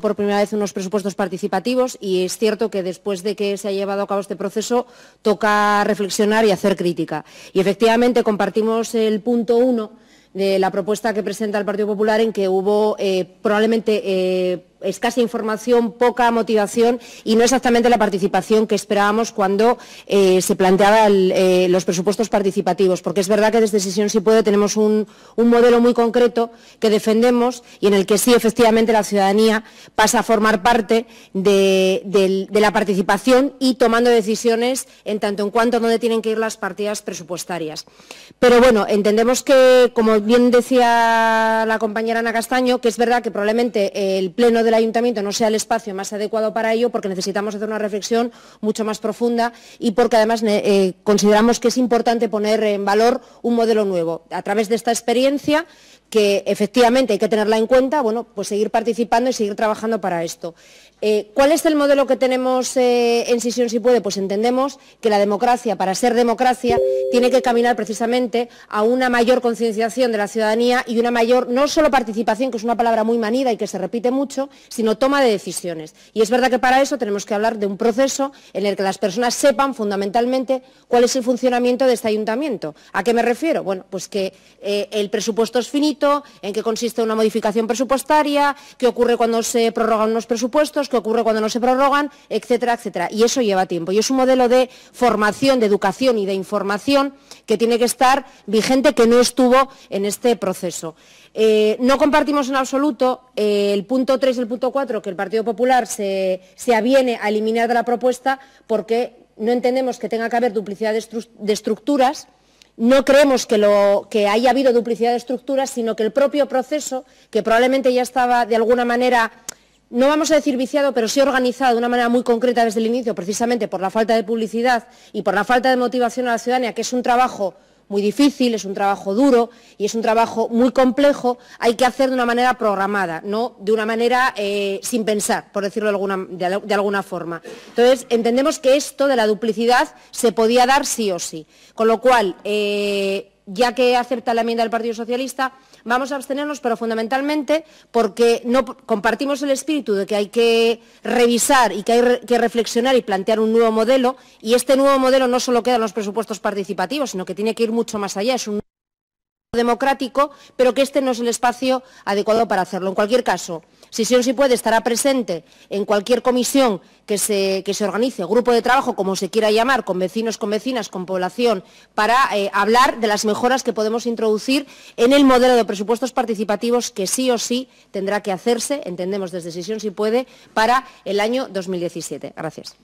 por primera vez unos presupuestos participativos y es cierto que después de que se ha llevado a cabo este proceso toca reflexionar y hacer crítica. Y efectivamente compartimos el punto uno de la propuesta que presenta el Partido Popular en que hubo eh, probablemente eh, escasa información, poca motivación y no exactamente la participación que esperábamos cuando eh, se planteaban eh, los presupuestos participativos. Porque es verdad que desde Sesión Si Puede tenemos un, modelo muy concreto que defendemos y en el que sí, efectivamente, la ciudadanía pasa a formar parte de, de la participación y tomando decisiones en tanto en cuanto a dónde tienen que ir las partidas presupuestarias. Pero bueno, entendemos que, como bien decía la compañera Ana Castaño, que es verdad que probablemente el Pleno del ayuntamiento no sea el espacio más adecuado para ello, porque necesitamos hacer una reflexión mucho más profunda y porque además eh, consideramos que es importante poner en valor un modelo nuevo. A través de esta experiencia, que efectivamente hay que tenerla en cuenta, bueno, pues seguir participando y seguir trabajando para esto. Eh, ¿Cuál es el modelo que tenemos eh, en Sisión si puede? Pues entendemos que la democracia, para ser democracia, tiene que caminar precisamente a una mayor concienciación de la ciudadanía y una mayor, no solo participación, que es una palabra muy manida y que se repite mucho, sino toma de decisiones. Y es verdad que para eso tenemos que hablar de un proceso en el que las personas sepan fundamentalmente cuál es el funcionamiento de este ayuntamiento. ¿A qué me refiero? Bueno, pues que eh, el presupuesto es finito, en qué consiste una modificación presupuestaria, qué ocurre cuando se prorrogan unos presupuestos, qué ocurre cuando no se prorrogan, etcétera, etcétera. Y eso lleva tiempo. Y es un modelo de formación, de educación y de información que tiene que estar vigente, que no estuvo en este proceso. Eh, no compartimos en absoluto eh, el punto 3 y punto 4 que el Partido Popular se, aviene a eliminar de la propuesta porque no entendemos que tenga que haber duplicidad de, estructuras, no creemos que, lo, que, haya habido duplicidad de estructuras, sino que el propio proceso, que probablemente ya estaba de alguna manera, no vamos a decir viciado, pero sí organizado de una manera muy concreta desde el inicio, precisamente por la falta de publicidad y por la falta de motivación a la ciudadanía, que es un trabajo muy difícil, es un trabajo duro y es un trabajo muy complejo, hay que hacer de una manera programada, no de una manera eh, sin pensar, por decirlo de alguna, forma. Entonces, entendemos que esto de la duplicidad se podía dar sí o sí, con lo cual... Eh, ya que acepta la enmienda del Partido Socialista, vamos a abstenernos, pero fundamentalmente porque no compartimos el espíritu de que hay que revisar y que hay que reflexionar y plantear un nuevo modelo, y este nuevo modelo no solo queda en los presupuestos participativos, sino que tiene que ir mucho más allá democrático, pero que este no es el espacio adecuado para hacerlo. En cualquier caso, Sisión si puede estará presente en cualquier comisión que se, se, organice, grupo de trabajo, como se quiera llamar, con vecinos, con vecinas, con población, para eh, hablar de las mejoras que podemos introducir en el modelo de presupuestos participativos que sí o sí tendrá que hacerse, entendemos desde Sisión si puede, para el año 2017. Gracias.